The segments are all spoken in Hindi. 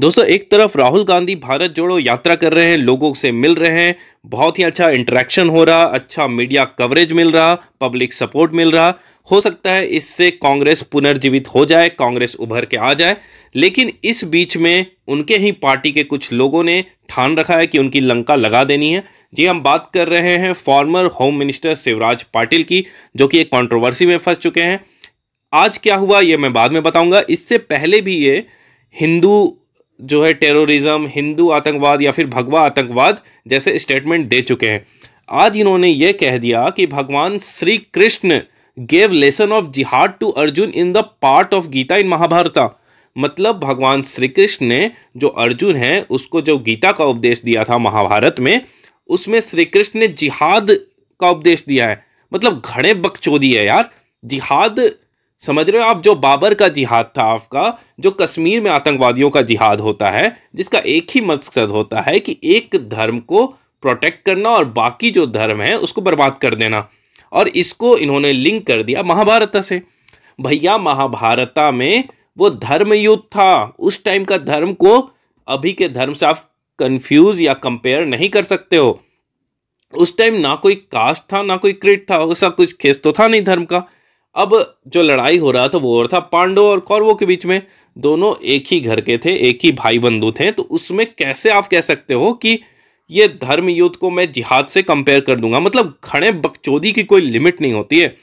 दोस्तों एक तरफ राहुल गांधी भारत जोड़ो यात्रा कर रहे हैं लोगों से मिल रहे हैं बहुत ही अच्छा इंटरेक्शन हो रहा अच्छा मीडिया कवरेज मिल रहा पब्लिक सपोर्ट मिल रहा हो सकता है इससे कांग्रेस पुनर्जीवित हो जाए कांग्रेस उभर के आ जाए लेकिन इस बीच में उनके ही पार्टी के कुछ लोगों ने ठान रखा है कि उनकी लंका लगा देनी है जी हम बात कर रहे हैं former home minister Shivraj Patil की जो कि एक कॉन्ट्रोवर्सी में फंस चुके हैं आज क्या हुआ ये मैं बाद में बताऊंगा इससे पहले भी ये हिंदू जो है टेररिज्म हिंदू आतंकवाद या फिर भगवा आतंकवाद जैसे स्टेटमेंट दे चुके हैं आज इन्होंने ये कह दिया कि भगवान Shri Krishna gave lesson of jihad to Arjun in the part of Gita in Mahabharata मतलब भगवान श्री कृष्ण ने जो अर्जुन है उसको जो गीता का उपदेश दिया था महाभारत में उसमें श्री कृष्ण ने जिहाद का उपदेश दिया है मतलब घड़े बकचोदी है यार जिहाद समझ रहे हो आप जो बाबर का जिहाद था आपका जो कश्मीर में आतंकवादियों का जिहाद होता है जिसका एक ही मकसद होता है कि एक धर्म को प्रोटेक्ट करना और बाकी जो धर्म है उसको बर्बाद कर देना और इसको इन्होंने लिंक कर दिया महाभारत से भैया महाभारता में वो धर्म युद्ध था उस टाइम का धर्म को अभी के धर्म से आप कंफ्यूज या कंपेयर नहीं कर सकते हो उस टाइम ना कोई कास्ट था ना कोई क्रिट था उसका कुछ खेस तो था नहीं धर्म का अब जो लड़ाई हो रहा था वो और था पांडव और कौरवों के बीच में दोनों एक ही घर के थे एक ही भाई बंधु थे तो उसमें कैसे आप कह सकते हो कि ये धर्म युद्ध को मैं जिहाद से कंपेयर कर दूंगा मतलब खड़े बकचोदी की कोई लिमिट नहीं होती है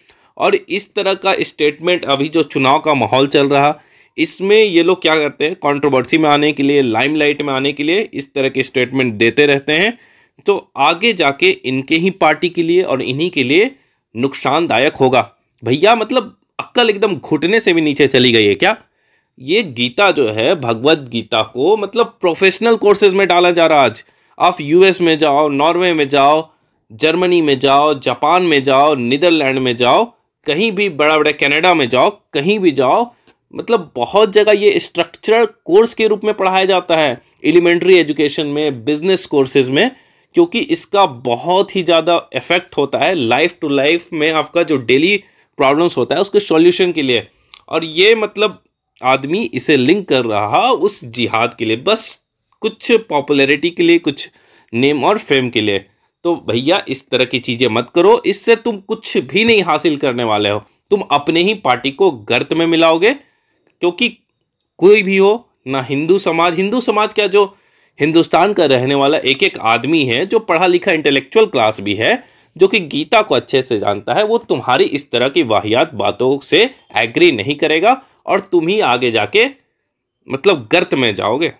और इस तरह का स्टेटमेंट अभी जो चुनाव का माहौल चल रहा इसमें ये लोग क्या करते हैं कंट्रोवर्सी में आने के लिए लाइमलाइट में आने के लिए इस तरह के स्टेटमेंट देते रहते हैं तो आगे जाके इनके ही पार्टी के लिए और इन्हीं के लिए नुकसानदायक होगा भैया मतलब अक्ल एकदम घुटने से भी नीचे चली गई है क्या ये गीता जो है भगवत गीता को मतलब प्रोफेशनल कोर्सेज में डाला जा रहा आज आप यूएस में जाओ नॉर्वे में जाओ जर्मनी में जाओ जापान में जाओ नीदरलैंड में जाओ कहीं भी बड़ा बड़े कनाडा में जाओ कहीं भी जाओ मतलब बहुत जगह ये स्ट्रक्चरल कोर्स के रूप में पढ़ाया जाता है एलिमेंट्री एजुकेशन में बिजनेस कोर्सेज में क्योंकि इसका बहुत ही ज़्यादा इफेक्ट होता है लाइफ टू लाइफ में आपका जो डेली प्रॉब्लम्स होता है उसके सॉल्यूशन के लिए और ये मतलब आदमी इसे लिंक कर रहा उस जिहाद के लिए बस कुछ पॉपुलैरिटी के लिए कुछ नेम और फेम के लिए तो भैया इस तरह की चीज़ें मत करो इससे तुम कुछ भी नहीं हासिल करने वाले हो तुम अपने ही पार्टी को गर्त में मिलाओगे क्योंकि कोई भी हो ना हिंदू समाज हिंदू समाज क्या जो हिंदुस्तान का रहने वाला एक एक आदमी है जो पढ़ा लिखा इंटेलेक्चुअल क्लास भी है जो कि गीता को अच्छे से जानता है वो तुम्हारी इस तरह की वाहियात बातों से एग्री नहीं करेगा और तुम ही आगे जाके मतलब गर्त में जाओगे